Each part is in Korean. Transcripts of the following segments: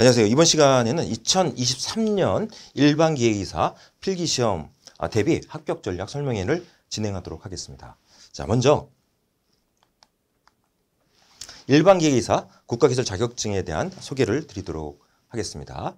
안녕하세요. 이번 시간에는 2023년 일반 기획이사 필기 시험 아, 대비 합격 전략 설명회를 진행하도록 하겠습니다. 자, 먼저 일반 기획이사 국가기술 자격증에 대한 소개를 드리도록 하겠습니다.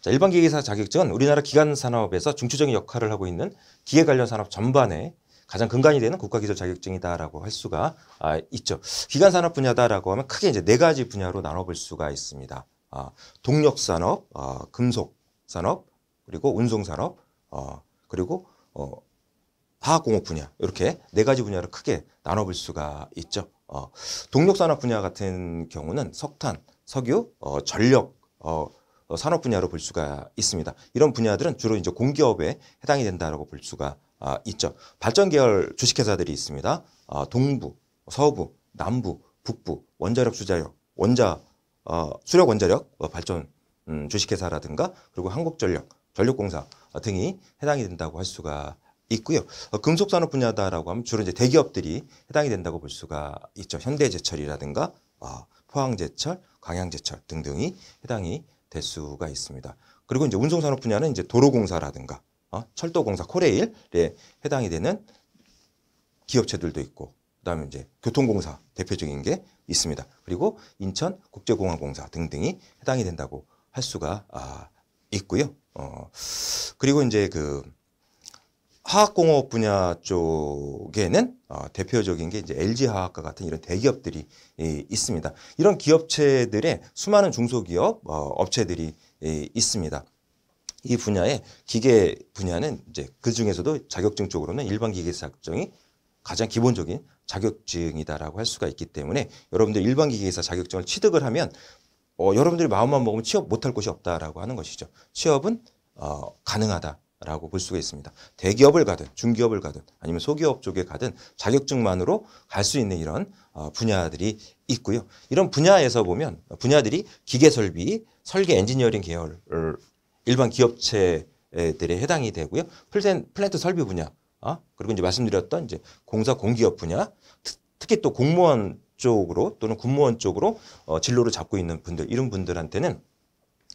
자, 일반 기획이사 자격증은 우리나라 기간 산업에서 중추적인 역할을 하고 있는 기계 관련 산업 전반에 가장 근간이 되는 국가기술 자격증이다라고 할 수가 아, 있죠. 기간 산업 분야다라고 하면 크게 이제 네 가지 분야로 나눠볼 수가 있습니다. 아, 동력 산업, 아, 금속 산업, 그리고 운송 산업, 어, 그리고 어, 화학공업 분야 이렇게 네 가지 분야를 크게 나눠볼 수가 있죠. 어, 동력 산업 분야 같은 경우는 석탄, 석유, 어, 전력 어, 어, 산업 분야로 볼 수가 있습니다. 이런 분야들은 주로 이제 공기업에 해당이 된다라고 볼 수가 아, 있죠. 발전 계열 주식회사들이 있습니다. 아, 동부, 서부, 남부, 북부, 원자력 주자력, 원자 어, 수력 원자력 어, 발전 음, 주식회사라든가 그리고 한국전력, 전력공사 어, 등이 해당이 된다고 할 수가 있고요. 어, 금속산업 분야다라고 하면 주로 이제 대기업들이 해당이 된다고 볼 수가 있죠. 현대제철이라든가 어, 포항제철, 광양제철 등등이 해당이 될 수가 있습니다. 그리고 이제 운송산업 분야는 이제 도로공사라든가 어, 철도공사 코레일에 해당이 되는 기업체들도 있고 그다음에 이제 교통공사 대표적인 게 있습니다. 그리고 인천 국제공항공사 등등이 해당이 된다고 할 수가 아, 있고요. 어, 그리고 이제 그 화학공업 분야 쪽에는 어, 대표적인 게 이제 LG화학과 같은 이런 대기업들이 이, 있습니다. 이런 기업체들의 수많은 중소기업 어, 업체들이 이, 있습니다. 이 분야의 기계 분야는 이제 그 중에서도 자격증 쪽으로는 일반 기계 사학정이 가장 기본적인 자격증이다라고 할 수가 있기 때문에 여러분들 일반 기계에서 자격증을 취득을 하면 어, 여러분들이 마음만 먹으면 취업 못할 곳이 없다라고 하는 것이죠. 취업은 어, 가능하다라고 볼 수가 있습니다. 대기업을 가든 중기업을 가든 아니면 소기업 쪽에 가든 자격증만으로 갈 수 있는 이런 어, 분야들이 있고요. 이런 분야에서 보면 분야들이 기계 설비, 설계 엔지니어링 계열 일반 기업체들에 해당이 되고요. 플랜, 플랜트 설비 분야, 어? 그리고 이제 말씀드렸던 이제 공사 공기업 분야, 특히 또 공무원 쪽으로 또는 군무원 쪽으로 어, 진로를 잡고 있는 분들 이런 분들한테는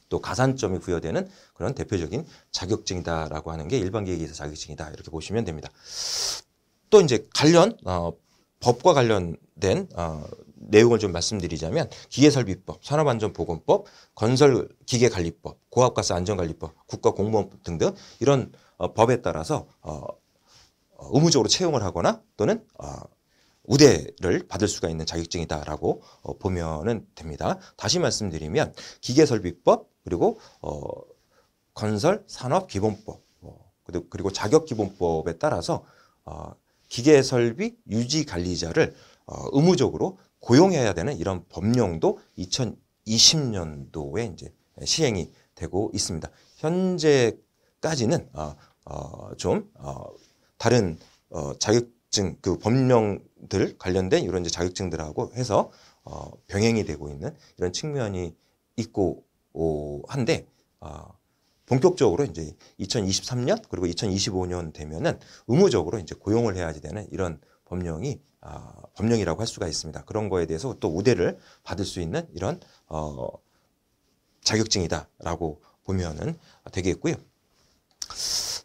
또 가산점이 부여되는 그런 대표적인 자격증이다라고 하는 게 일반 계획에서 자격증이다 이렇게 보시면 됩니다. 또 이제 관련 어, 법과 관련된 어, 내용을 좀 말씀드리자면 기계설비법, 산업안전보건법, 건설기계관리법, 고압가스 안전관리법, 국가공무원법 등등 이런 어, 법에 따라서 어, 어 의무적으로 채용을 하거나 또는 어, 우대를 받을 수가 있는 자격증이다라고 어, 보면은 됩니다. 다시 말씀드리면 기계설비법 그리고 어, 건설 산업 기본법 어, 그리고, 그리고 자격 기본법에 따라서 어, 기계설비 유지 관리자를 어, 의무적으로 고용해야 되는 이런 법령도 2020년도에 이제 시행이 되고 있습니다. 현재까지는 어, 어, 좀 어, 다른 어, 자격 자격증 그 법령들 관련된 이런 이제 자격증들하고 해서 어, 병행이 되고 있는 이런 측면이 있고 오, 한데 어, 본격적으로 이제 2023년 그리고 2025년 되면은 의무적으로 이제 고용을 해야지 되는 이런 법령이 어, 법령이라고 할 수가 있습니다. 그런 거에 대해서 또 우대를 받을 수 있는 이런 어, 자격증이다라고 보면은 되겠고요.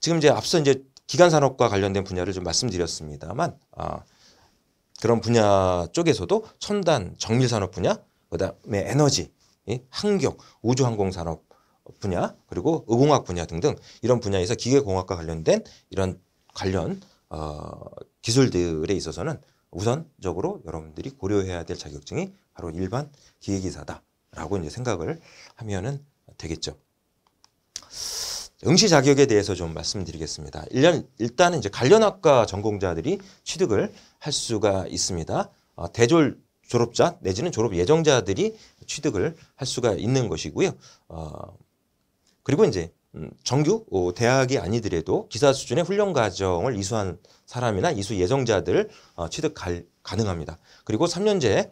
지금 이제 앞서 이제 기간 산업과 관련된 분야를 좀 말씀드렸습니다만 아, 그런 분야 쪽에서도 첨단 정밀 산업 분야, 그다음에 에너지, 환경, 우주 항공 산업 분야, 그리고 의공학 분야 등등 이런 분야에서 기계 공학과 관련된 이런 관련 어, 기술들에 있어서는 우선적으로 여러분들이 고려해야 될 자격증이 바로 일반 기계기사다라고 이제 생각을 하면은 되겠죠. 응시 자격에 대해서 좀 말씀드리겠습니다. 1년 일단은 이제 관련학과 전공자들이 취득을 할 수가 있습니다. 어, 대졸 졸업자 내지는 졸업 예정자들이 취득을 할 수가 있는 것이고요. 어, 그리고 이제 음, 정규 어, 대학이 아니더라도 기사 수준의 훈련 과정을 이수한 사람이나 이수 예정자들 어, 취득 갈, 가능합니다. 그리고 3년제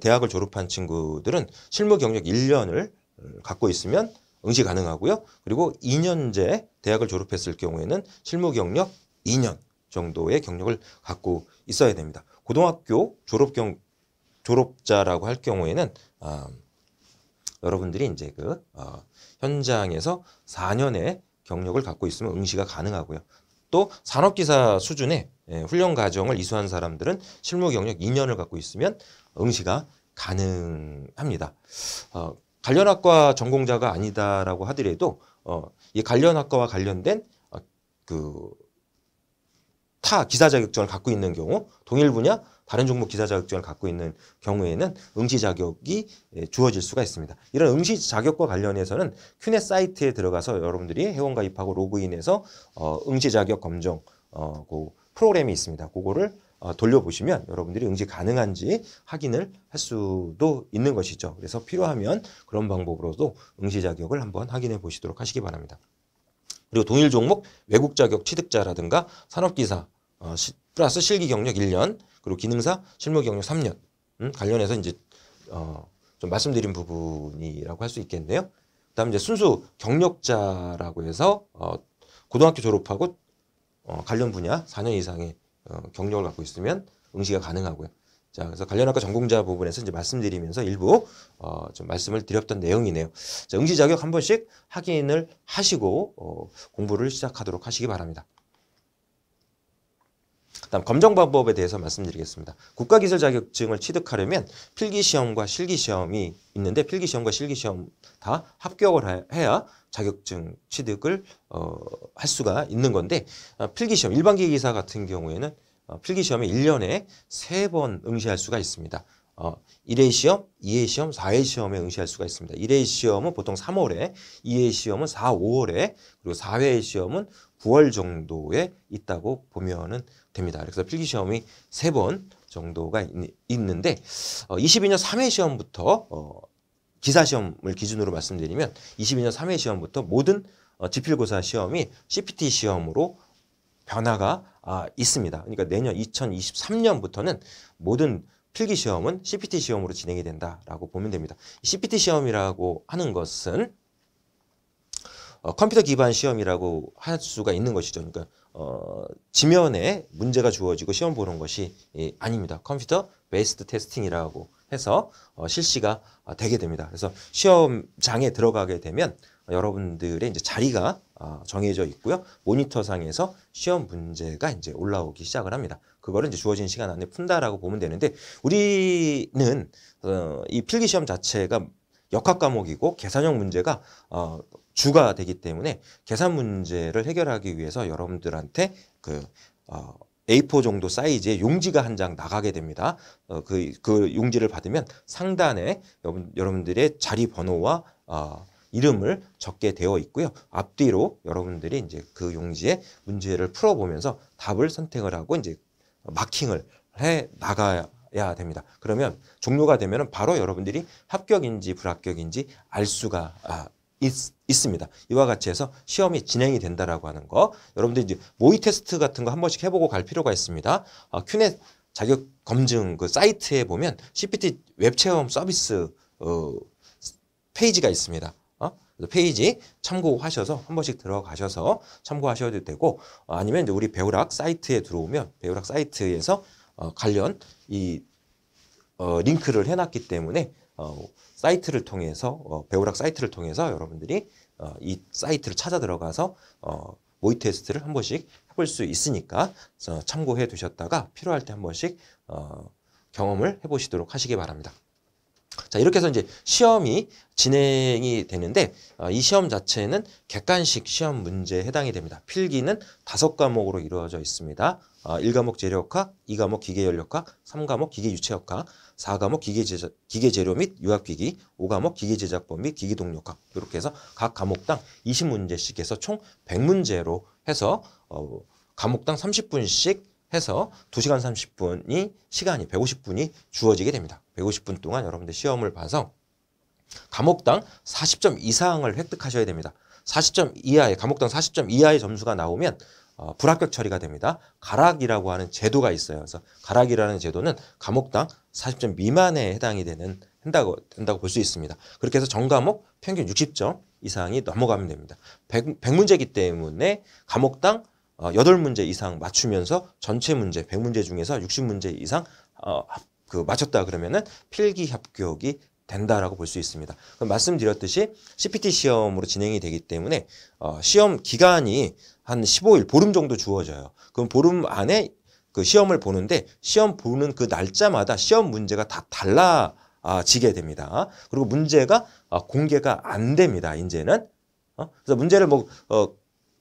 대학을 졸업한 친구들은 실무 경력 1년을 어, 갖고 있으면 응시 가능하고요. 그리고 2년제 대학을 졸업했을 경우에는 실무 경력 2년 정도의 경력을 갖고 있어야 됩니다. 고등학교 졸업 경 졸업자라고 할 경우에는 아, 여러분들이 이제 그 어, 현장에서 4년의 경력을 갖고 있으면 응시가 가능하고요. 또 산업기사 수준의 예, 훈련 과정을 이수한 사람들은 실무 경력 2년을 갖고 있으면 응시가 가능합니다. 어, 관련학과 전공자가 아니다라고 하더라도 어, 이 관련학과와 관련된 어, 그타 기사 자격증을 갖고 있는 경우 동일 분야 다른 종목 기사 자격증을 갖고 있는 경우에는 응시 자격이 예, 주어질 수가 있습니다. 이런 응시 자격과 관련해서는 큐넷 사이트에 들어가서 여러분들이 회원 가입하고 로그인해서 어, 응시 자격 검정 어, 그 프로그램이 있습니다. 그거를 어, 돌려보시면 여러분들이 응시 가능한지 확인을 할 수도 있는 것이죠. 그래서 필요하면 그런 방법으로도 응시 자격을 한번 확인해 보시도록 하시기 바랍니다. 그리고 동일 종목 외국 자격 취득자라든가 산업기사 어, 시, 플러스 실기 경력 1년 그리고 기능사 실무 경력 3년 음, 관련해서 이제 어, 좀 말씀드린 부분이라고 할 수 있겠네요. 그다음 이제 순수 경력자라고 해서 어, 고등학교 졸업하고 어, 관련 분야 4년 이상의 어, 경력을 갖고 있으면 응시가 가능하고요. 자, 그래서 관련 학과 전공자 부분에서 이제 말씀드리면서 일부 어, 좀 말씀을 드렸던 내용이네요. 자, 응시 자격 한 번씩 확인을 하시고 어, 공부를 시작하도록 하시기 바랍니다. 그다음 검정 방법에 대해서 말씀드리겠습니다. 국가기술 자격증을 취득하려면 필기 시험과 실기 시험이 있는데 필기 시험과 실기 시험 다 합격을 해야 자격증 취득을 어, 할 수가 있는 건데 어, 필기 시험 일반 기기사 같은 경우에는 어, 필기 시험에 1년에 3번 응시할 수가 있습니다. 어, 1회 시험, 2회 시험, 4회 시험에 응시할 수가 있습니다. 1회 시험은 보통 3월에, 2회 시험은 4, 5월에, 그리고 4회 시험은 9월 정도에 있다고 보면은 됩니다. 그래서 필기 시험이 세 번 정도가 있, 는데 어, 22년 3회 시험부터 어, 기사 시험을 기준으로 말씀드리면 22년 3회 시험부터 모든 어, 지필고사 시험이 CPT 시험으로 변화가 아, 있습니다. 그러니까 내년 2023년부터는 모든 필기 시험은 CPT 시험으로 진행이 된다라고 보면 됩니다. CPT 시험이라고 하는 것은 어, 컴퓨터 기반 시험이라고 할 수가 있는 것이죠. 그러니까 어, 지면에 문제가 주어지고 시험 보는 것이 예, 아닙니다. 컴퓨터 베이스드 테스팅이라고 해서 어, 실시가 어, 되게 됩니다. 그래서 시험장에 들어가게 되면 여러분들의 이제 자리가 어, 정해져 있고요. 모니터상에서 시험 문제가 이제 올라오기 시작을 합니다. 그거를 이제 주어진 시간 안에 푼다라고 보면 되는데 우리는 어, 이 필기 시험 자체가 역학 과목이고 계산형 문제가 어, 주가 되기 때문에 계산 문제를 해결하기 위해서 여러분들한테 그 어, A4 정도 사이즈의 용지가 한 장 나가게 됩니다. 어, 그, 그 용지를 받으면 상단에 여러분, 여러분들의 자리 번호와 어, 이름을 적게 되어 있고요. 앞뒤로 여러분들이 이제 그 용지에 문제를 풀어보면서 답을 선택을 하고 이제 마킹을 해 나가야 야 됩니다. 그러면 종료가 되면 바로 여러분들이 합격인지 불합격인지 알 수가 아, 있, 습니다 이와 같이 해서 시험이 진행이 된다라고 하는 거 여러분들 이제 모의 테스트 같은 거 한 번씩 해보고 갈 필요가 있습니다. 어, 큐넷 자격 검증 그 사이트에 보면 CPT 웹 체험 서비스 어, 페이지가 있습니다. 어? 페이지 참고하셔서 한 번씩 들어가셔서 참고하셔도 되고 어, 아니면 이제 우리 배우락 사이트에 들어오면 배우락 사이트에서 어, 관련 이 어, 링크를 해놨기 때문에 어, 사이트를 통해서 어, 배우락 사이트를 통해서 여러분들이 어, 이 사이트를 찾아 들어가서 어, 모의 테스트를 한 번씩 해볼 수 있으니까 어, 참고해 두셨다가 필요할 때 한 번씩 어, 경험을 해보시도록 하시기 바랍니다. 자 이렇게 해서 이제 시험이 진행이 되는데 어, 이 시험 자체는 객관식 시험 문제에 해당이 됩니다. 필기는 다섯 과목으로 이루어져 있습니다. 아, 1과목 재료학과, 2과목 기계연료학과, 3과목 기계유체학과, 4과목 기계제자, 기계재료 및 유압기기, 5과목 기계제작법 및 기기동력학 이렇게 해서 각 과목당 20문제씩 해서 총 100문제로 해서 어, 과목당 30분씩 해서 2시간 30분이 시간이 150분이 주어지게 됩니다. 150분 동안 여러분들 시험을 봐서 과목당 40점 이상을 획득하셔야 됩니다. 40점 이하의 과목당 40점 이하의 점수가 나오면 어, 불합격 처리가 됩니다. 가락이라고 하는 제도가 있어요. 그래서 가락이라는 제도는 감옥당 40점 미만에 해당이 되는 된다고 된다고 볼 수 있습니다. 그렇게 해서 전과목 평균 60점 이상이 넘어가면 됩니다. 100, 1 0 0문제기 때문에 감옥당 어, 8문제 이상 맞추면서 전체 문제 100문제 중에서 60문제 이상 어, 그 맞췄다 그러면은 필기 합격이 된다라고 볼 수 있습니다. 그럼 말씀드렸듯이 CPT 시험으로 진행이 되기 때문에 어, 시험 기간이 한 15일 보름 정도 주어져요. 그럼 보름 안에 그 시험을 보는데 시험 보는 그 날짜마다 시험 문제가 다 달라지게 됩니다. 그리고 문제가 어, 공개가 안 됩니다. 이제는 어? 그래서 문제를 뭐 어,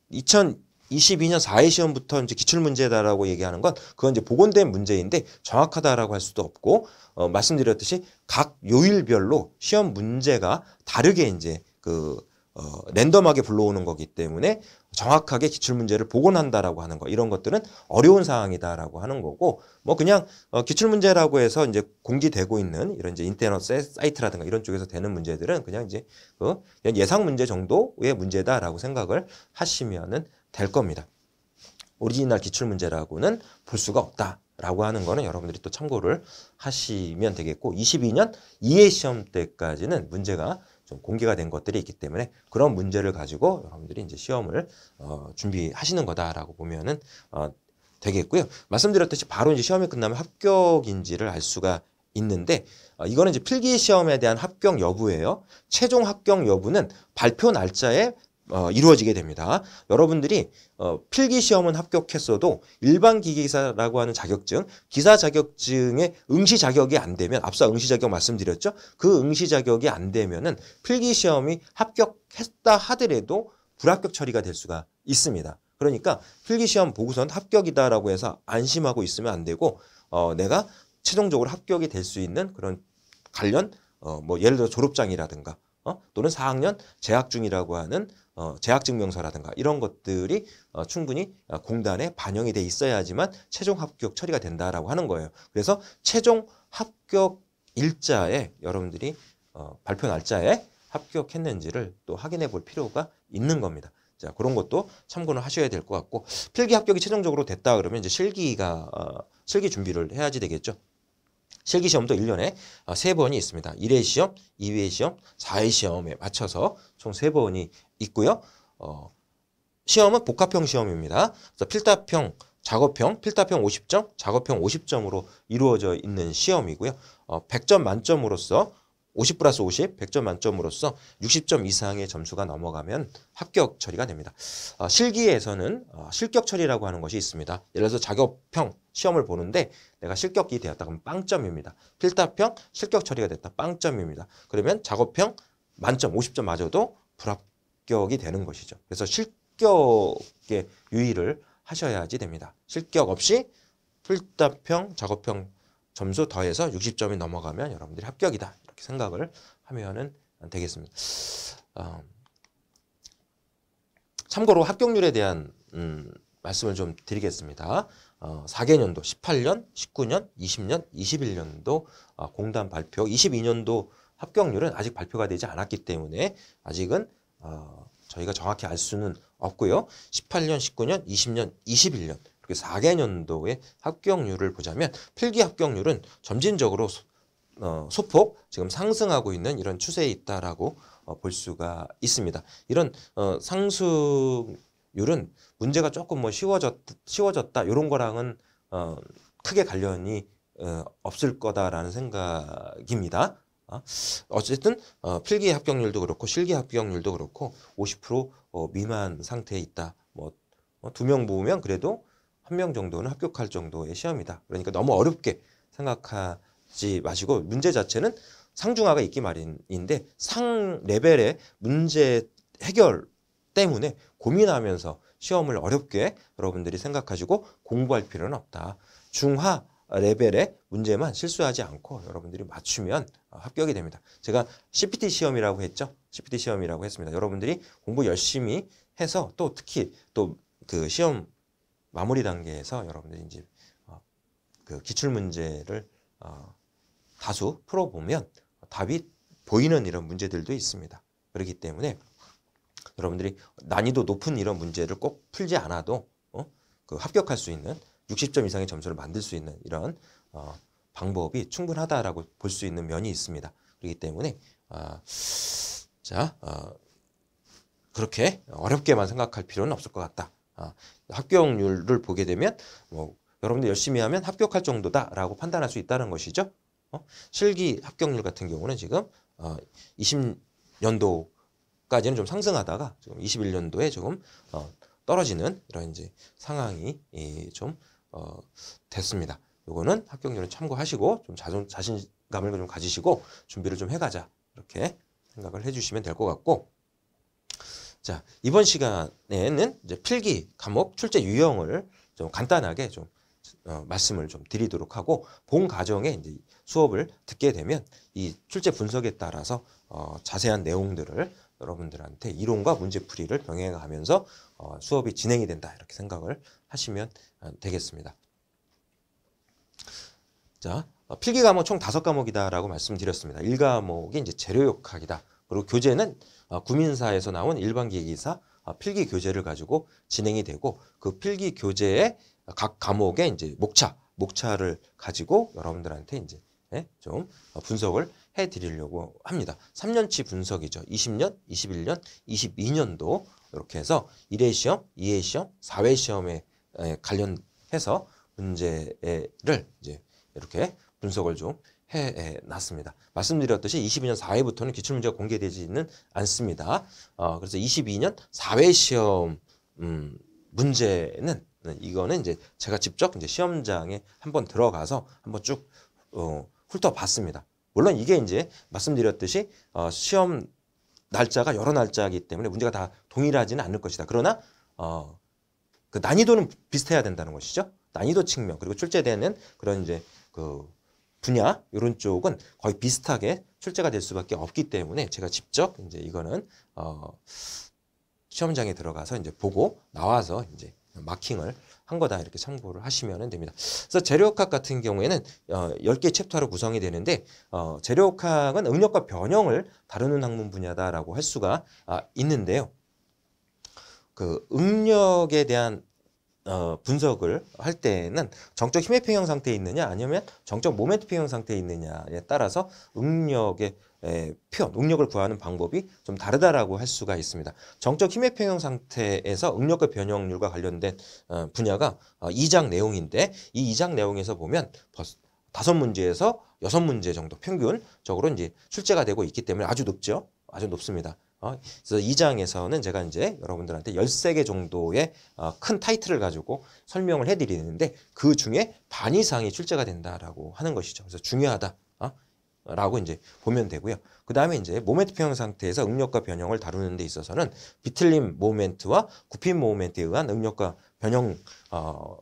2000 22년 4회 시험부터 이제 기출문제다라고 얘기하는 건 그건 이제 복원된 문제인데 정확하다라고 할 수도 없고 어, 말씀드렸듯이 각 요일별로 시험 문제가 다르게 이제 그 어, 랜덤하게 불러오는 거기 때문에 정확하게 기출문제를 복원한다라고 하는 거 이런 것들은 어려운 상황이다라고 하는 거고 뭐 그냥 어, 기출문제라고 해서 이제 공개되고 있는 이런 이제 인터넷 사이트라든가 이런 쪽에서 되는 문제들은 그냥 이제 그 예상 문제 정도의 문제다라고 생각을 하시면은 될 겁니다. 오리지널 기출문제라고는 볼 수가 없다라고 하는 거는 여러분들이 또 참고를 하시면 되겠고 22년 2회 시험 때까지는 문제가 좀 공개가 된 것들이 있기 때문에 그런 문제를 가지고 여러분들이 이제 시험을 어, 준비하시는 거다라고 보면은 어, 되겠고요. 말씀드렸듯이 바로 이제 시험이 끝나면 합격인지를 알 수가 있는데 어, 이거는 이제 필기 시험에 대한 합격 여부예요. 최종 합격 여부는 발표 날짜에 어, 이루어지게 됩니다. 여러분들이 어, 필기 시험은 합격했어도 일반 기기사라고 하는 자격증, 기사 자격증의 응시 자격이 안 되면 앞서 응시 자격 말씀드렸죠. 그 응시 자격이 안 되면은 필기 시험이 합격했다 하더라도 불합격 처리가 될 수가 있습니다. 그러니까 필기 시험 보고선 합격이다라고 해서 안심하고 있으면 안 되고 어, 내가 최종적으로 합격이 될 수 있는 그런 관련 어, 뭐 예를 들어 졸업장이라든가 어? 또는 4학년 재학 중이라고 하는 어, 재학증명서라든가 이런 것들이 어, 충분히 어, 공단에 반영이 돼 있어야지만 최종 합격 처리가 된다라고 하는 거예요. 그래서 최종 합격 일자에 여러분들이 어, 발표 날짜에 합격했는지를 또 확인해 볼 필요가 있는 겁니다. 자, 그런 것도 참고는 하셔야 될 것 같고 필기 합격이 최종적으로 됐다 그러면 이제 실기가 어, 실기 준비를 해야지 되겠죠. 실기 시험도 1년에3 어, 번이 있습니다. 1회 시험, 2회 시험, 4회 시험에 맞춰서 총3번이 있고요. 어, 시험은 복합형 시험입니다. 그래서 필답형, 작업형, 필답형 50점, 작업형 50점으로 이루어져 있는 시험이고요. 어, 100점 만점으로서 50 플러스 50, 100점 만점으로서 60점 이상의 점수가 넘어가면 합격 처리가 됩니다. 어, 실기에서는 어, 실격 처리라고 하는 것이 있습니다. 예를 들어서 작업형 시험을 보는데 내가 실격이 되었다 그러면 빵점입니다. 필답형 실격 처리가 됐다 빵점입니다. 그러면 작업형 만점 50점 맞아도 불합 격 실격이 되는 것이죠. 그래서 실격에 유의를 하셔야지 됩니다. 실격 없이 풀답형, 작업형 점수 더해서 60점이 넘어가면 여러분들이 합격이다. 이렇게 생각을 하면은 되겠습니다. 어, 참고로 합격률에 대한 음, 말씀을 좀 드리겠습니다. 어, 4개년도 18년, 19년, 20년, 21년도 어, 공단 발표, 22년도 합격률은 아직 발표가 되지 않았기 때문에 아직은 어, 저희가 정확히 알 수는 없고요. 18년, 19년, 20년, 21년 이렇게 4개년도의 합격률을 보자면 필기 합격률은 점진적으로 소, 어, 소폭 지금 상승하고 있는 이런 추세에 있다라고 어, 볼 수가 있습니다. 이런 어, 상승률은 문제가 조금 뭐 쉬워졌, 쉬워졌다 이런 거랑은 어, 크게 관련이 어, 없을 거다라는 생각입니다. 어? 어쨌든 어, 필기 합격률도 그렇고 실기 합격률도 그렇고 50% 어, 미만 상태에 있다. 뭐 두 명 모으면 그래도 한 명 정도는 합격할 정도의 시험이다. 그러니까 너무 어렵게 생각하지 마시고 문제 자체는 상중하가 있기 마련인데 상 레벨의 문제 해결 때문에 고민하면서 시험을 어렵게 여러분들이 생각하시고 공부할 필요는 없다. 중하 레벨의 문제만 실수하지 않고 여러분들이 맞추면 어, 합격이 됩니다. 제가 CPT 시험이라고 했죠. CPT 시험이라고 했습니다. 여러분들이 공부 열심히 해서 또 특히 또 그 시험 마무리 단계에서 여러분들이 이제 어, 그 기출 문제를 어, 다수 풀어보면 답이 보이는 이런 문제들도 있습니다. 그렇기 때문에 여러분들이 난이도 높은 이런 문제를 꼭 풀지 않아도 어? 그 합격할 수 있는 60점 이상의 점수를 만들 수 있는 이런 어, 방법이 충분하다라고 볼 수 있는 면이 있습니다. 그렇기 때문에 어, 자 어, 그렇게 어렵게만 생각할 필요는 없을 것 같다. 어, 합격률을 보게 되면 뭐 여러분들 열심히 하면 합격할 정도다라고 판단할 수 있다는 것이죠. 어? 실기 합격률 같은 경우는 지금 어, 20년도까지는 좀 상승하다가 지금 21년도에 조금 어, 떨어지는 이런 이제 상황이 좀 어, 됐습니다. 요거는 합격률을 참고하시고 좀 자존, 자신감을 좀 가지시고 준비를 좀 해가자 이렇게 생각을 해주시면 될 것 같고 자 이번 시간에는 이제 필기 과목 출제 유형을 좀 간단하게 좀 어, 말씀을 좀 드리도록 하고 본 과정에 이제 수업을 듣게 되면 이 출제 분석에 따라서 어, 자세한 내용들을 여러분들한테 이론과 문제풀이를 병행하면서 어, 수업이 진행이 된다 이렇게 생각을 하시면 아, 되겠습니다. 자, 어, 필기 과목 총 다섯 과목이다라고 말씀드렸습니다. 1과목이 이제 재료역학이다. 그리고 교재는 어, 구민사에서 나온 일반 기기사 어, 필기 교재를 가지고 진행이 되고 그 필기 교재의 각 과목의 이제 목차, 목차를 가지고 여러분들한테 이제 예, 좀 분석을 해 드리려고 합니다. 3년치 분석이죠. 20년, 21년, 22년도 이렇게 해서 1회 시험, 2회 시험, 4회 시험에 예, 관련해서 문제를 이제 이렇게 분석을 좀 해놨습니다. 말씀드렸듯이 22년 4회부터는 기출문제가 공개되지는 않습니다. 어, 그래서 22년 4회 시험 음, 문제는 이거는 이제 제가 직접 이제 시험장에 한번 들어가서 한번 쭉 어, 훑어봤습니다. 물론 이게 이제 말씀드렸듯이 어, 시험 날짜가 여러 날짜이기 때문에 문제가 다 동일하지는 않을 것이다. 그러나 어, 그 난이도는 비슷해야 된다는 것이죠. 난이도 측면 그리고 출제되는 그런 이제 그 분야 이런 쪽은 거의 비슷하게 출제가 될 수밖에 없기 때문에 제가 직접 이제 이거는 어 시험장에 들어가서 이제 보고 나와서 이제 마킹을 한 거다 이렇게 참고를 하시면 됩니다. 그래서 재료학학 같은 경우에는 어, 10개 챕터로 구성이 되는데 어, 재료학학은 응력과 변형을 다루는 학문 분야다라고 할 수가 아, 있는데요. 그 응력에 대한 어, 분석을 할 때는 정적 힘의 평형 상태에 있느냐 아니면 정적 모멘트 평형 상태에 있느냐에 따라서 응력의 에, 표현, 응력을 구하는 방법이 좀 다르다라고 할 수가 있습니다. 정적 힘의 평형 상태에서 응력과 변형률과 관련된 어, 분야가 어, 2장 내용인데 이 2장 내용에서 보면 벌써 다섯 문제에서 여섯 문제 정도 평균적으로 이제 출제가 되고 있기 때문에 아주 높죠. 아주 높습니다. 어, 그래서 이장에서는 제가 이제 여러분들한테 13개 정도의 어, 큰 타이틀을 가지고 설명을 해드리는데 그 중에 반 이상이 출제가 된다라고 하는 것이죠. 그래서 중요하다. 어? 라고 이제 보면 되고요. 그 다음에 이제 모멘트 평형 상태에서 응력과 변형을 다루는 데 있어서는 비틀림 모멘트와 굽힘 모멘트에 의한 응력과 변형 어,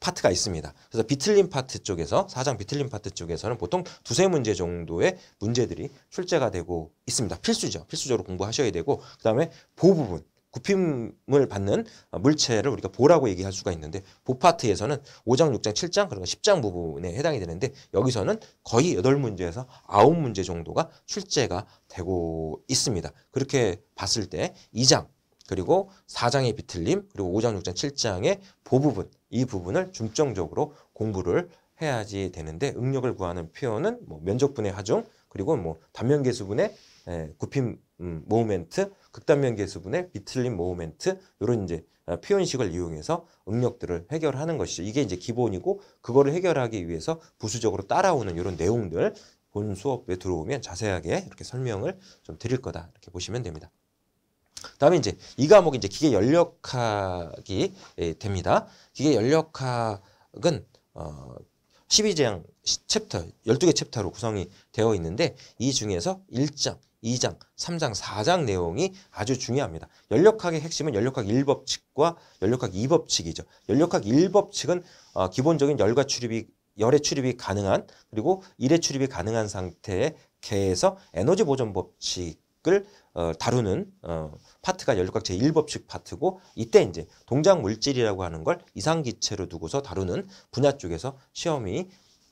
파트가 있습니다. 그래서 비틀린 파트 쪽에서 사장 비틀린 파트 쪽에서는 보통 두세 문제 정도의 문제들이 출제가 되고 있습니다. 필수죠. 필수적으로 공부하셔야 되고 그다음에 보 부분 굽힘을 받는 물체를 우리가 보라고 얘기할 수가 있는데 보 파트에서는 5장, 6장, 7장 그리고 그러니까 10장 부분에 해당이 되는데 여기서는 거의 8문제에서 9문제 정도가 출제가 되고 있습니다. 그렇게 봤을 때 2장 그리고 4장의 비틀림 그리고 5장, 6장, 7장의 보 부분 이 부분을 중점적으로 공부를 해야지 되는데 응력을 구하는 표현은 뭐 면적분의 하중 그리고 뭐 단면 계수분의 에, 예, 굽힘 음, 모멘트 극단면 계수분의 비틀림 모멘트 이런 이제 아, 표현식을 이용해서 응력들을 해결하는 것이죠. 이게 이제 기본이고 그거를 해결하기 위해서 부수적으로 따라오는 이런 내용들 본 수업에 들어오면 자세하게 이렇게 설명을 좀 드릴 거다 이렇게 보시면 됩니다. 다음에 이제 이 과목이 이제 기계 연력학이 예, 됩니다. 기계 연력학은 어 12장 챕터, 12개 챕터로 구성이 되어 있는데 이 중에서 1장, 2장, 3장, 4장 내용이 아주 중요합니다. 연력학의 핵심은 연력학 1법칙과 연력학 2법칙이죠. 연력학 1법칙은 어, 기본적인 열과 출입이 열의 출입이 가능한 그리고 일의 출입이 가능한 상태에 개에서 에너지 보존 법칙 을 어, 다루는 어, 파트가 열역학 제1법칙 파트고 이때 이제 동작 물질이라고 하는 걸 이상 기체로 두고서 다루는 분야 쪽에서 시험이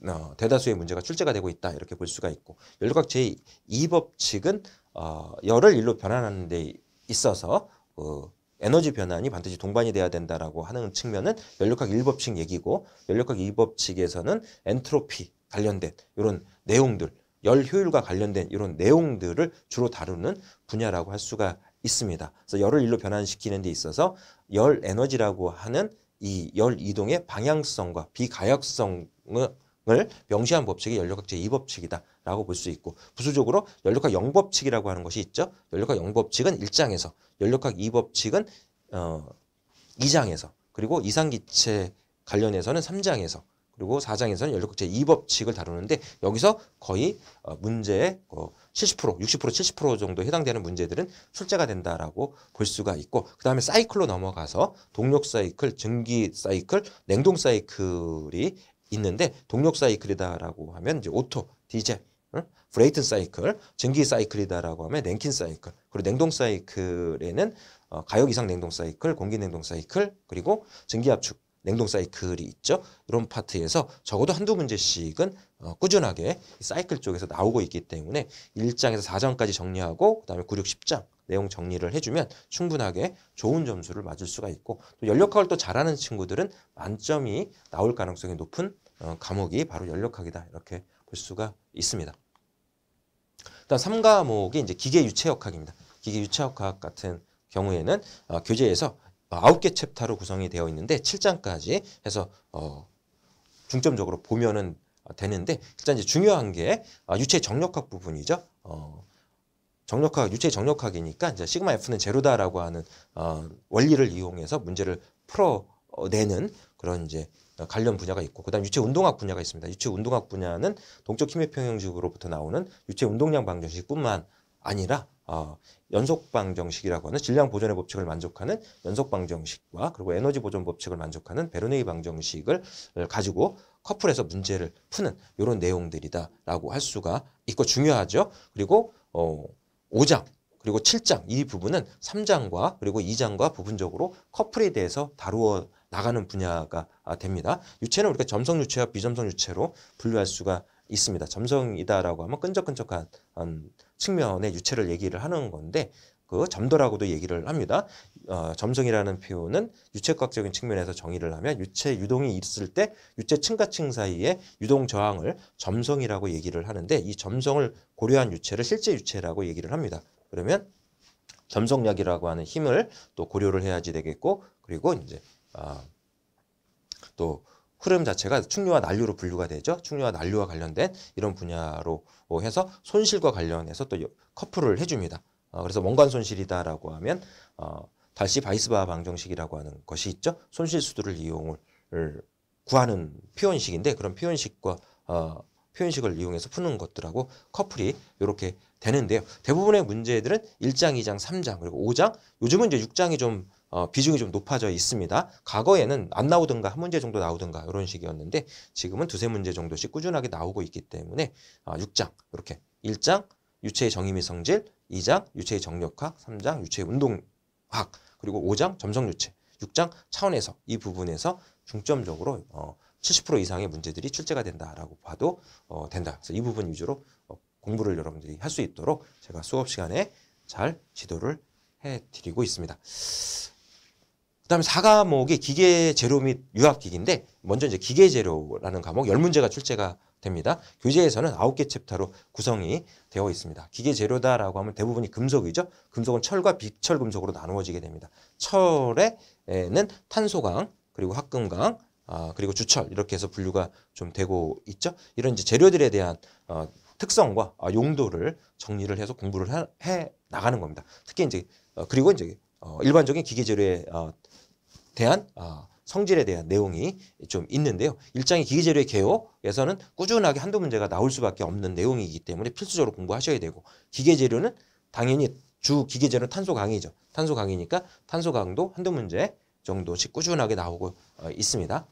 어, 대다수의 문제가 출제가 되고 있다 이렇게 볼 수가 있고 열역학 제2법칙은 어, 열을 일로 변환하는 데 있어서 어, 에너지 변환이 반드시 동반이 돼야 된다라고 하는 측면은 열역학 1법칙 얘기고 열역학 2법칙에서는 엔트로피 관련된 이런 내용들 열 효율과 관련된 이런 내용들을 주로 다루는 분야라고 할 수가 있습니다. 그래서 열을 일로 변환시키는 데 있어서 열 에너지라고 하는 이 열 이동의 방향성과 비가역성을 명시한 법칙이 연료각 제2법칙이다라고 볼 수 있고 부수적으로 연료각 0법칙이라고 하는 것이 있죠. 연료각 0법칙은 1장에서 연료각 2법칙은 어, 2장에서 그리고 이상기체 관련해서는 3장에서 그리고 4장에서는 연력학 제2법칙을 다루는데 여기서 거의 어, 문제의 70%, 60%, 70% 정도 해당되는 문제들은 출제가 된다라고 볼 수가 있고 그 다음에 사이클로 넘어가서 동력 사이클, 증기 사이클, 냉동 사이클이 있는데 동력 사이클이다라고 하면 이제 오토, 디젤, 브레이튼 사이클, 증기 사이클이다라고 하면 냉킨 사이클, 그리고 냉동 사이클에는 어, 가역 이상 냉동 사이클, 공기 냉동 사이클, 그리고 증기 압축 냉동 사이클이 있죠. 이런 파트에서 적어도 한두 문제씩은 어, 꾸준하게 사이클 쪽에서 나오고 있기 때문에 1장에서 4장까지 정리하고 그다음에 9, 6, 10장 내용 정리를 해주면 충분하게 좋은 점수를 맞을 수가 있고 또 연력학을 또 잘하는 친구들은 만점이 나올 가능성이 높은 어, 과목이 바로 연력학이다 이렇게 볼 수가 있습니다. 일단 3과목이 이제 기계 유체역학입니다. 기계 유체역학 같은 경우에는 어, 교재에서 어, 아홉 개 챕터로 구성이 되어 있는데 7장까지 해서 어, 중점적으로 보면은 되는데 일단 이제 중요한 게 어, 유체 정력학 부분이죠. 어, 정력학 유체 정력학이니까 이제 시그마 F는 제로다라고 하는 어, 원리를 이용해서 문제를 풀어내는 그런 이제 관련 분야가 있고 그다음 유체 운동학 분야가 있습니다. 유체 운동학 분야는 동적 힘의 평형식으로부터 나오는 유체 운동량 방정식뿐만 아니라 어, 연속방정식이라고 하는 질량 보존의 법칙을 만족하는 연속방정식과 그리고 에너지 보존 법칙을 만족하는 베르네이 방정식을 가지고 커플에서 문제를 푸는 이런 내용들이다라고 할 수가 있고 중요하죠. 그리고 어, 5장 그리고 7장 이 부분은 3장과 그리고 2장과 부분적으로 커플에 대해서 다루어 나가는 분야가 됩니다. 유체는 우리가 점성 유체와 비점성 유체로 분류할 수가 있습니다. 점성이다라고 하면 끈적끈적한 음, 측면의 유체를 얘기를 하는 건데 그 점도라고도 얘기를 합니다. 어, 점성이라는 표현은 유체과적인 측면에서 정의를 하면 유체 유동이 있을 때 유체 층과 층사이에 유동 저항을 점성이라고 얘기를 하는데 이 점성을 고려한 유체를 실제 유체라고 얘기를 합니다. 그러면 점성력이라고 하는 힘을 또 고려를 해야지 되겠고 그리고 이제 어, 또 흐름 자체가 충류와 난류로 분류가 되죠. 충류와 난류와 관련된 이런 분야로 해서 손실과 관련해서 또 커플을 해줍니다. 어, 그래서 원관 손실이다라고 하면 어, 다시 바이스바 방정식이라고 하는 것이 있죠. 손실 수두를 이용을 구하는 표현식인데 그런 표현식과 어, 표현식을 이용해서 푸는 것들하고 커플이 이렇게 되는데요. 대부분의 문제들은 1장2장3장 그리고 5장 요즘은 이제 육장이좀 어, 비중이 좀 높아져 있습니다. 과거에는 안 나오든가 한 문제 정도 나오든가 이런 식이었는데 지금은 두세 문제 정도씩 꾸준하게 나오고 있기 때문에 어, 아, 6장 이렇게 1장 유체의 정의 및 성질, 2장 유체의 정력학, 3장 유체의 운동학, 그리고 5장 점성유체, 6장 차원에서 이 부분에서 중점적으로 어, 70% 이상의 문제들이 출제가 된다라고 봐도 어, 된다. 그래서 이 부분 위주로 어, 공부를 여러분들이 할 수 있도록 제가 수업 시간에 잘 지도를 해드리고 있습니다. 그다음에 4과목이 기계 재료 및 유압 기기인데 먼저 이제 기계 재료라는 과목 10문제가 출제가 됩니다. 교재에서는 9개 챕터로 구성이 되어 있습니다. 기계 재료다라고 하면 대부분이 금속이죠. 금속은 철과 비철 금속으로 나누어지게 됩니다. 철에는 탄소강, 그리고 합금강, 아, 그리고 주철 이렇게 해서 분류가 좀 되고 있죠. 이런 이제 재료들에 대한 어, 특성과 아, 용도를 정리를 해서 공부를 해 나가는 겁니다. 특히 이제 어, 그리고 이제 어, 일반적인 기계 재료의 어, 대한 아, 성질에 대한 내용이 좀 있는데요. 일장의 기계재료의 개요에서는 꾸준하게 한두 문제가 나올 수밖에 없는 내용이기 때문에 필수적으로 공부하셔야 되고 기계재료는 당연히 주 기계재료는 탄소 강이죠 탄소 강이니까 탄소 강도 한두 문제 정도씩 꾸준하게 나오고 어, 있습니다.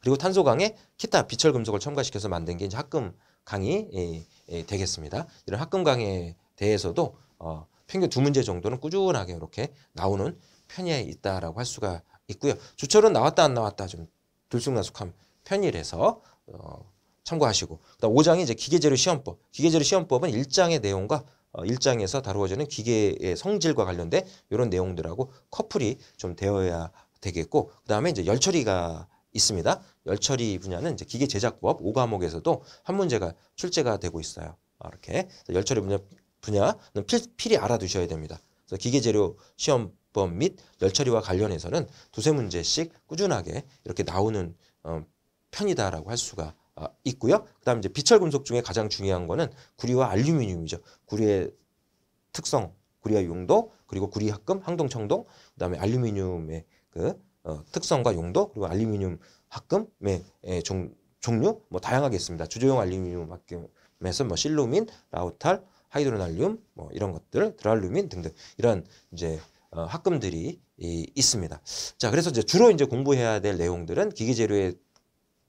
그리고 탄소 강에 기타 비철 금속을 첨가시켜서 만든 게 이제 합금 강이 예, 예, 되겠습니다. 이런 합금 강에 대해서도 어, 평균 두 문제 정도는 꾸준하게 이렇게 나오는 편의에 있다라고 할 수가 있고요. 주철은 나왔다 안 나왔다 좀 들쑥날쑥함 편이래서 어, 참고하시고 그다음 5장이 이제 기계재료 시험법. 기계재료 시험법은 1장의 내용과 어, 1장에서 다루어지는 기계의 성질과 관련된 이런 내용들하고 커플이 좀 되어야 되겠고 그다음에 이제 열처리가 있습니다. 열처리 분야는 이제 기계 제작법 5과목에서도 한 문제가 출제가 되고 있어요. 아, 이렇게 열처리 분야 분야는 필, 필히 알아두셔야 됩니다. 그래서 기계 재료 시험 기법 및 열처리와 관련해서는 두세 문제씩 꾸준하게 이렇게 나오는 어, 편이다라고 할 수가 어, 있고요. 그다음 이제 비철 금속 중에 가장 중요한 거는 구리와 알루미늄이죠. 구리의 특성, 구리와 용도, 그리고 구리 합금, 항동 청동, 그다음에 알루미늄의 그 어, 특성과 용도, 그리고 알루미늄 합금의 에, 종, 종류 뭐 다양하게 있습니다. 주조용 알루미늄 합금에서 뭐 실루민, 라우탈, 하이드로날륨 뭐 이런 것들, 드랄루민 등등 이런 이제 어, 학금들이 이, 있습니다. 자, 그래서 이제 주로 이제 공부해야 될 내용들은 기계재료의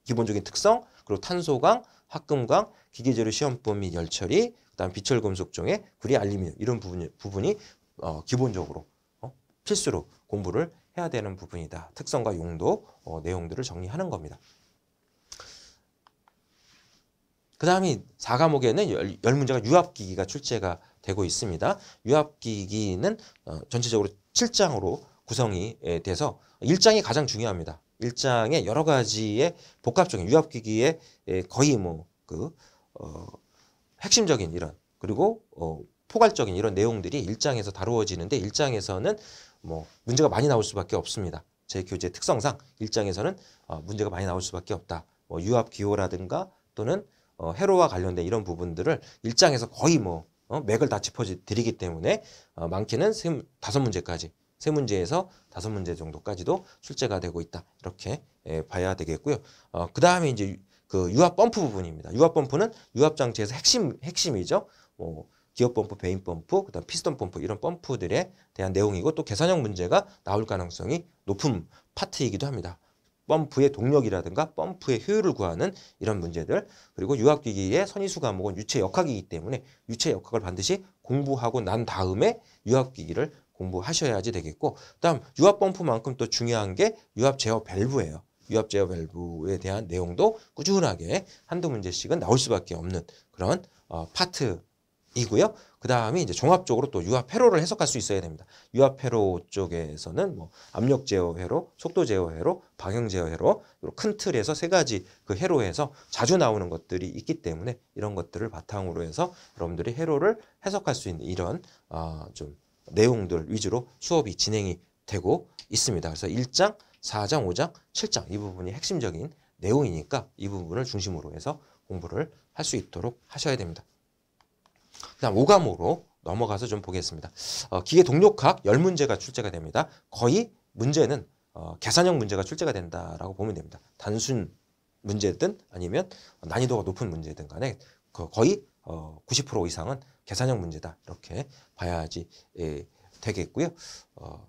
기본적인 특성, 그리고 탄소강, 합금광, 기계재료 시험법 및 열처리, 그다음 비철금속종의 구리 알루미늄 이런 부분이, 부분이 어, 기본적으로 어, 필수로 공부를 해야 되는 부분이다. 특성과 용도, 어, 내용들을 정리하는 겁니다. 그다음이 4과목에는 열, 열 문제가 유압기기가 출제가 되고 있습니다. 유압기기는 어, 전체적으로 7장으로 구성이 예, 돼서 1장이 가장 중요합니다. 1장에 여러 가지의 복합적인 유압기기의 예, 거의 뭐그 어, 핵심적인 이런 그리고 어, 포괄적인 이런 내용들이 1장에서 다루어지는데 1장에서는 뭐 문제가 많이 나올 수밖에 없습니다. 제 교재 특성상 1장에서는 어, 문제가 많이 나올 수밖에 없다. 뭐 유압 기호라든가 또는 어, 해로와 관련된 이런 부분들을 일장에서 거의 뭐 어, 맥을 다 짚어드리기 때문에 어, 많게는 세, 다섯 문제까지 세 문제에서 다섯 문제 정도까지도 출제가 되고 있다 이렇게 예, 봐야 되겠고요. 어, 그 다음에 이제 그 유압 펌프 부분입니다. 유압 펌프는 유압 장치에서 핵심 핵심이죠. 뭐 기업 펌프, 베인 펌프, 그다음 피스톤 펌프 이런 펌프들에 대한 내용이고 또 계산형 문제가 나올 가능성이 높은 파트이기도 합니다. 펌프의 동력이라든가 펌프의 효율을 구하는 이런 문제들 그리고 유학기기의 선이수 과목은 유체 역학이기 때문에 유체 역학을 반드시 공부하고 난 다음에 유학기기를 공부하셔야지 되겠고 그다음 유압 펌프만큼 또 중요한 게 유압 제어 밸브예요. 유압 제어 밸브에 대한 내용도 꾸준하게 한두 문제씩은 나올 수밖에 없는 그런 어, 파트 이고요. 그 다음에 이제 종합적으로 또 유압 회로를 해석할 수 있어야 됩니다. 유압 회로 쪽에서는 뭐 압력 제어 회로, 속도 제어 회로, 방향 제어 회로, 큰 틀에서 세 가지 그 회로에서 자주 나오는 것들이 있기 때문에 이런 것들을 바탕으로 해서 여러분들이 회로를 해석할 수 있는 이런 어, 좀 내용들 위주로 수업이 진행이 되고 있습니다. 그래서 1장, 4장, 5장, 7장 이 부분이 핵심적인 내용이니까 이 부분을 중심으로 해서 공부를 할 수 있도록 하셔야 됩니다. 그다음 오감으로 넘어가서 좀 보겠습니다. 어, 기계 동력학 1 0 문제가 출제가 됩니다. 거의 문제는 어, 계산형 문제가 출제가 된다라고 보면 됩니다. 단순 문제든 아니면 난이도가 높은 문제든 간에 거의 어, 90% 이상은 계산형 문제다 이렇게 봐야지 예, 되겠고요. 어,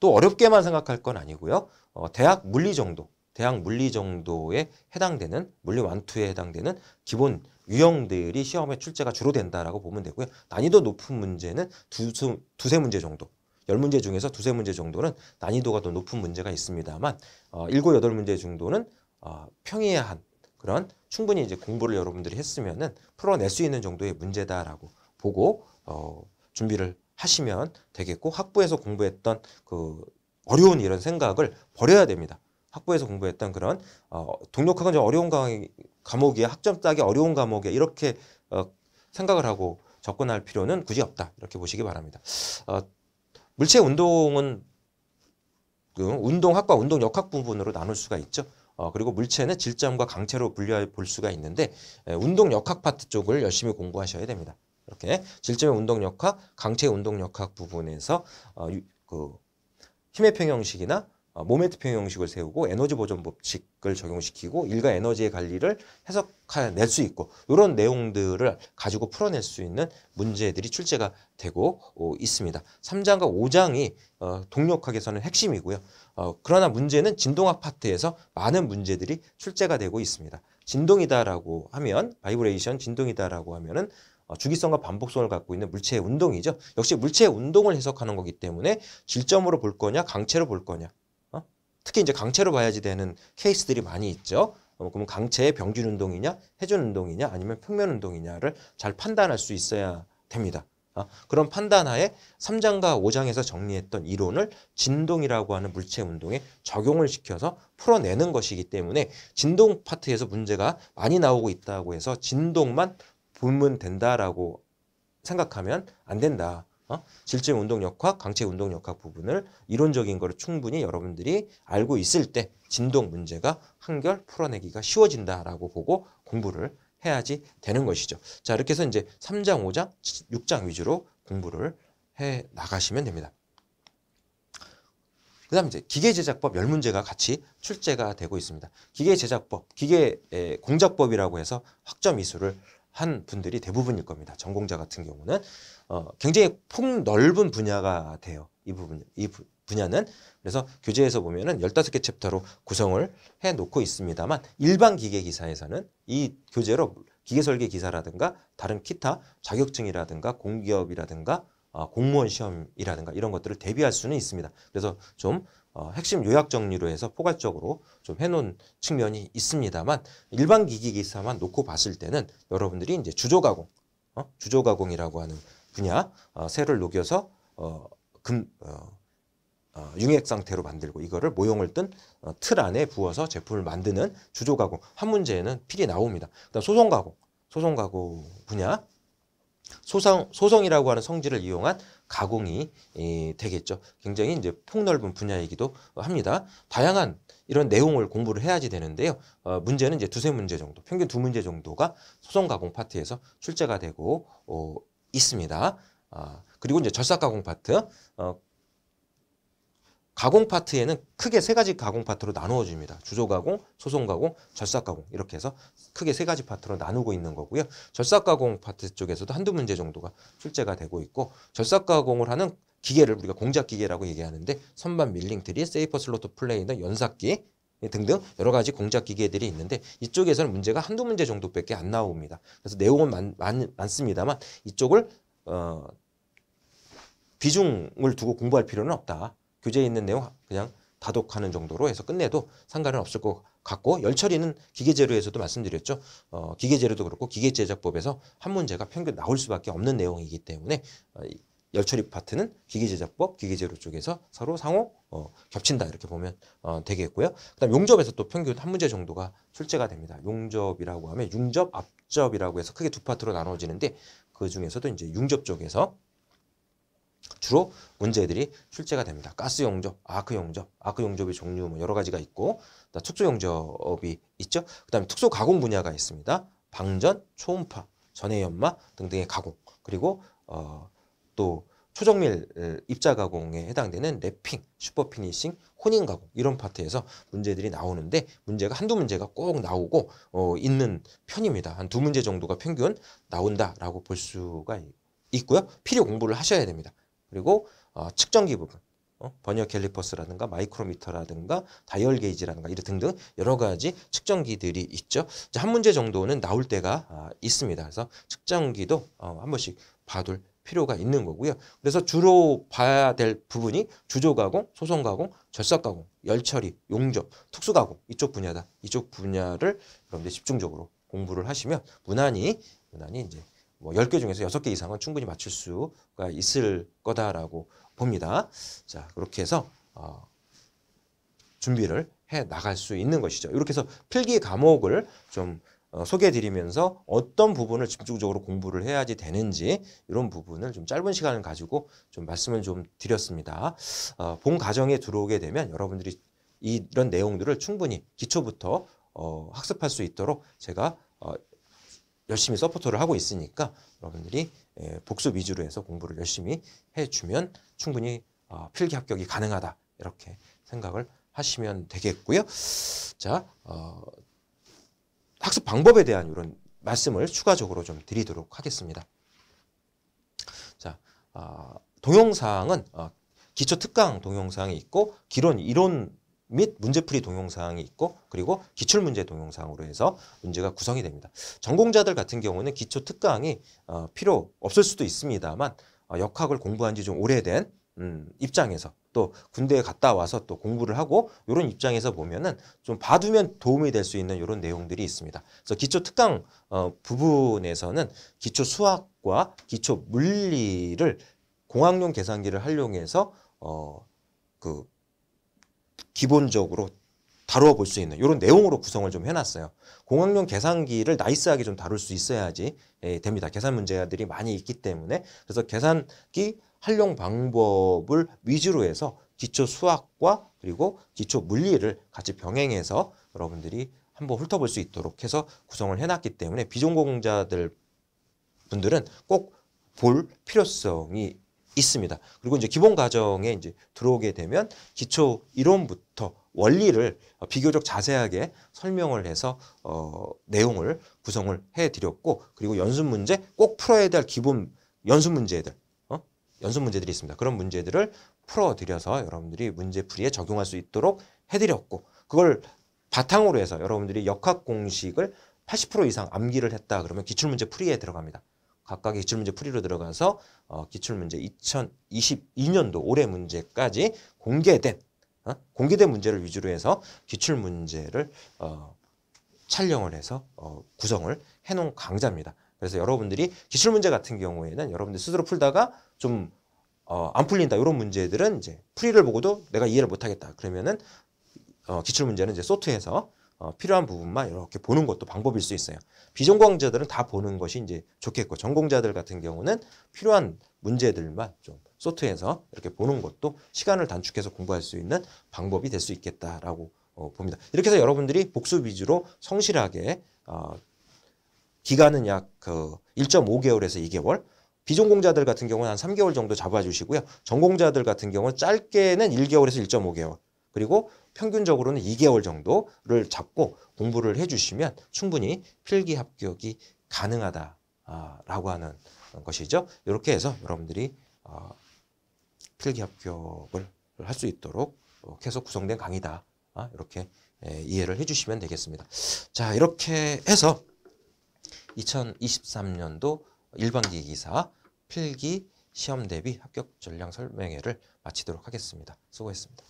또 어렵게만 생각할 건 아니고요. 어, 대학 물리 정도, 대학 물리 정도에 해당되는 물리 완투에 해당되는 기본 유형들이 시험에 출제가 주로 된다라고 보면 되고요. 난이도 높은 문제는 두세, 두세 문제 정도. 열문제 중에서 두세 문제 정도는 난이도가 더 높은 문제가 있습니다만 어, 7, 8문제 정도는 어, 평이한 그런 충분히 이제 공부를 여러분들이 했으면은 풀어낼 수 있는 정도의 문제다라고 보고 어, 준비를 하시면 되겠고 학부에서 공부했던 그 어려운 이런 생각을 버려야 됩니다. 학부에서 공부했던 그런 어, 동력학은 좀 어려운 강의, 과목이야 학점 따기 어려운 과목이야 이렇게 어, 생각을 하고 접근할 필요는 굳이 없다 이렇게 보시기 바랍니다. 어, 물체 운동은 그 운동학과 운동역학 부분으로 나눌 수가 있죠. 어, 그리고 물체는 질점과 강체로 분류해 볼 수가 있는데 에, 예, 운동역학 파트 쪽을 열심히 공부하셔야 됩니다. 이렇게 질점의 운동역학, 강체 운동역학 부분에서 어, 유, 그 힘의 평형식이나 어, 몸의 투표 형식을 세우고 에너지 보존 법칙을 적용시키고 일가 에너지의 관리를 해석해낼 수 있고 이런 내용들을 가지고 풀어낼 수 있는 문제들이 출제가 되고 어, 있습니다. 3장과 5장이 어, 동력학에서는 핵심이고요. 그러나 문제는 진동학 파트에서 많은 문제들이 출제가 되고 있습니다. 진동이다라고 하면 바이브레이션 진동이다라고 하면은 주기성과 반복성을 갖고 있는 물체의 운동이죠. 역시 물체의 운동을 해석하는 거기 때문에 질점으로 볼 거냐 강체로 볼 거냐 특히 이제 강체로 봐야지 되는 케이스들이 많이 있죠. 어, 그럼 강체의 병균 운동이냐, 해전 운동이냐, 아니면 평면 운동이냐를 잘 판단할 수 있어야 됩니다. 아, 그런 판단하에 3장과 5장에서 정리했던 이론을 진동이라고 하는 물체 운동에 적용을 시켜서 풀어내는 것이기 때문에 진동 파트에서 문제가 많이 나오고 있다고 해서 진동만 보면 된다라고 생각하면 안 된다. 어? 질체 운동 역학, 강체 운동 역학 부분을 이론적인 거를 충분히 여러분들이 알고 있을 때 진동 문제가 한결 풀어내기가 쉬워진다라고 보고 공부를 해야지 되는 것이죠. 자, 이렇게 해서 이제 3장, 5장, 6장 위주로 공부를 해 나가시면 됩니다. 그 다음 이제 기계 제작법 열 문제가 같이 출제가 되고 있습니다. 기계 제작법, 기계 공작법이라고 해서 학점 이수를 한 분들이 대부분일 겁니다. 전공자 같은 경우는 어, 굉장히 폭넓은 분야가 돼요. 이 부분, 이 부, 분야는. 그래서 교재에서 보면은 15개 챕터로 구성을 해 놓고 있습니다만 일반 기계 기사에서는 이 교재로 기계 설계 기사라든가 다른 기타 자격증이라든가 공기업이라든가 어, 공무원 시험이라든가 이런 것들을 대비할 수는 있습니다. 그래서 좀 어, 핵심 요약 정리로 해서 포괄적으로 좀 해놓은 측면이 있습니다만 일반 기기 기사만 놓고 봤을 때는 여러분들이 이제 주조 가공, 어? 주조 가공이라고 하는 분야 어, 쇠를 녹여서 어, 금 어, 어, 융액 상태로 만들고 이거를 모형을 뜬틀 어, 안에 부어서 제품을 만드는 주조 가공 한 문제에는 필이 나옵니다. 그다음 소송 가공 소송 가공 분야 소성 소성이라고 하는 성질을 이용한 가공이 이, 되겠죠. 굉장히 이제 폭넓은 분야이기도 합니다. 다양한 이런 내용을 공부를 해야지 되는데요. 어, 문제는 이제 두세 문제 정도, 평균 두 문제 정도가 소성 가공 파트에서 출제가 되고 어, 있습니다. 어, 그리고 이제 절삭 가공 파트. 어, 가공 파트에는 크게 세 가지 가공 파트로 나누어집니다. 주조 가공, 소송 가공, 절삭 가공 이렇게 해서 크게 세 가지 파트로 나누고 있는 거고요. 절삭 가공 파트 쪽에서도 한두 문제 정도가 출제가 되고 있고 절삭 가공을 하는 기계를 우리가 공작 기계라고 얘기하는데 선반 밀링 트리, 세이퍼 슬로트 플레이너, 연삭기 예, 등등 여러 가지 공작 기계들이 있는데 이쪽에서는 문제가 한두 문제 정도밖에 안 나옵니다. 그래서 내용은 많, 많, 많습니다만 이쪽을 어, 비중을 두고 공부할 필요는 없다. 교재에 있는 내용 그냥 다독하는 정도로 해서 끝내도 상관은 없을 것 같고 열처리는 기계재료에서도 말씀드렸죠. 어, 기계재료도 그렇고 기계제작법에서 한 문제가 평균 나올 수밖에 없는 내용이기 때문에 어, 열처리 파트는 기계 제작법, 기계 재료 쪽에서 서로 상호 어, 겹친다 이렇게 보면 어, 되겠고요. 그다음 용접에서 또 평균 한 문제 정도가 출제가 됩니다. 용접이라고 하면 융접, 앞접이라고 해서 크게 두 파트로 나눠지는데 그 중에서도 이제 융접 쪽에서 주로 문제들이 출제가 됩니다. 가스 용접, 아크 용접, 아크 용접의 종류 뭐 여러 가지가 있고 특수 용접이 있죠. 그다음에 특수 가공 분야가 있습니다. 방전, 초음파, 전해연마 등등의 가공 그리고 어, 또 초정밀 입자 가공에 해당되는 랩핑, 슈퍼 피니싱, 혼인 가공 이런 파트에서 문제들이 나오는데 문제가 한두 문제가 꼭 나오고 어, 있는 편입니다. 한 두 문제 정도가 평균 나온다라고 볼 수가 있고요. 필요 공부를 하셔야 됩니다. 그리고 어, 측정기 부분, 어? 번역 캘리퍼스라든가 마이크로미터라든가 다이얼 게이지라든가 이런 등등 여러 가지 측정기들이 있죠. 이제 한 문제 정도는 나올 때가 아, 있습니다. 그래서 측정기도 어, 한 번씩 봐둘 필요가 있는 거고요. 그래서 주로 봐야 될 부분이 주조가공, 소송가공, 절삭가공, 열처리, 용접, 특수가공 이쪽 분야다. 이쪽 분야를 여러분들 집중적으로 공부를 하시면 무난히 무난히 이제 뭐 10개 중에서 6개 이상은 충분히 맞출 수가 있을 거다라고 봅니다. 자, 그렇게 해서 어, 준비를 해 나갈 수 있는 것이죠. 이렇게 해서 필기 과목을 좀 어, 소개해드리면서 어떤 부분을 집중적으로 공부를 해야지 되는지 이런 부분을 좀 짧은 시간을 가지고 좀 말씀을 좀 드렸습니다. 어, 본 과정에 들어오게 되면 여러분들이 이런 내용들을 충분히 기초부터 어, 학습할 수 있도록 제가 어, 열심히 서포터를 하고 있으니까 여러분들이 예, 복습 위주로 해서 공부를 열심히 해주면 충분히 어, 필기 합격이 가능하다 이렇게 생각을 하시면 되겠고요. 자, 어, 학습 방법에 대한 이런 말씀을 추가적으로 좀 드리도록 하겠습니다. 자, 어, 동영상은 어, 기초 특강 동영상이 있고 기론 이론 및 문제풀이 동영상이 있고 그리고 기출문제 동영상으로 해서 문제가 구성이 됩니다. 전공자들 같은 경우는 기초 특강이 어, 필요 없을 수도 있습니다만 어, 역학을 공부한 지 좀 오래된 음, 입장에서 또 군대에 갔다 와서 또 공부를 하고 이런 입장에서 보면은 좀 봐두면 도움이 될 수 있는 이런 내용들이 있습니다. 그래서 기초 특강 어, 부분에서는 기초 수학과 기초 물리를 공학용 계산기를 활용해서 어, 그 기본적으로 다루어 볼 수 있는 이런 내용으로 구성을 좀 해놨어요. 공학용 계산기를 나이스하게 좀 다룰 수 있어야지 에, 예, 됩니다. 계산 문제들이 많이 있기 때문에 그래서 계산기 활용 방법을 위주로 해서 기초 수학과 그리고 기초 물리를 같이 병행해서 여러분들이 한번 훑어볼 수 있도록 해서 구성을 해놨기 때문에 비전공자들 분들은 꼭 볼 필요성이 있습니다. 그리고 이제 기본 과정에 이제 들어오게 되면 기초 이론부터 원리를 비교적 자세하게 설명을 해서 어, 내용을 구성을 해드렸고 그리고 연습 문제 꼭 풀어야 될 기본 연습 문제들 연습 문제들이 있습니다. 그런 문제들을 풀어드려서 여러분들이 문제풀이에 적용할 수 있도록 해드렸고 그걸 바탕으로 해서 여러분들이 역학 공식을 80% 이상 암기를 했다 그러면 기출문제 풀이에 들어갑니다. 각각의 기출문제 풀이로 들어가서 어, 기출문제 2022년도 올해 문제까지 공개된 어? 공개된 문제를 위주로 해서 기출문제를 어, 촬영을 해서 어, 구성을 해놓은 강좌입니다. 그래서 여러분들이 기출 문제 같은 경우에는 여러분들 스스로 풀다가 좀 어, 안 풀린다 이런 문제들은 이제 풀이를 보고도 내가 이해를 못하겠다 그러면은 어, 기출 문제는 이제 소트해서 어, 필요한 부분만 이렇게 보는 것도 방법일 수 있어요. 비전공자들은 다 보는 것이 이제 좋겠고 전공자들 같은 경우는 필요한 문제들만 좀 소트해서 이렇게 보는 것도 시간을 단축해서 공부할 수 있는 방법이 될 수 있겠다라고 어, 봅니다. 이렇게 해서 여러분들이 복수 위주로 성실하게 어, 기간은 약 그 1.5개월에서 2개월, 비전공자들 같은 경우는 한 3개월 정도 잡아주시고요. 전공자들 같은 경우는 짧게는 1개월에서 1.5개월, 그리고 평균적으로는 2개월 정도를 잡고 공부를 해주시면 충분히 필기 합격이 가능하다라고 아, 하는 것이죠. 이렇게 해서 여러분들이 어, 필기 합격을 할 수 있도록 계속 구성된 강의다. 이렇게 아, 예, 이해를 해주시면 되겠습니다. 자, 이렇게 해서 2023년도 일반기 기사 필기 시험 대비 합격 전략 설명회를 마치도록 하겠습니다. 수고했습니다.